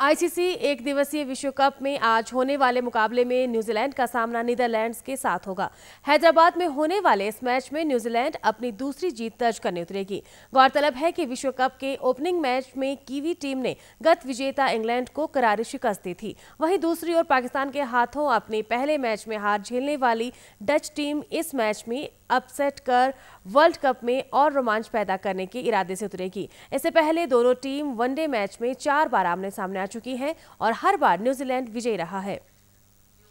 ICC एक दिवसीय विश्व कप में आज होने वाले मुकाबले में न्यूजीलैंड का सामना नीदरलैंड्स के साथ होगा हैदराबाद में होने वाले इस मैच में न्यूजीलैंड अपनी दूसरी जीत दर्ज करने उतरेगी गौरतलब है कि विश्व कप के ओपनिंग मैच में कीवी टीम ने गत विजेता इंग्लैंड को करारी शिकस्त दी थी वहीं दूसरी ओर पाकिस्तान के हाथों अपने पहले मैच में हार झेलने वाली डच टीम इस मैच में अपसेट कर वर्ल्ड कप में और रोमांच पैदा करने के इरादे से उतरेगी इससे पहले दोनों टीम वनडे मैच में चार बार आमने सामने चुकी हैं और हर बार न्यूजीलैंड विजयी रहा है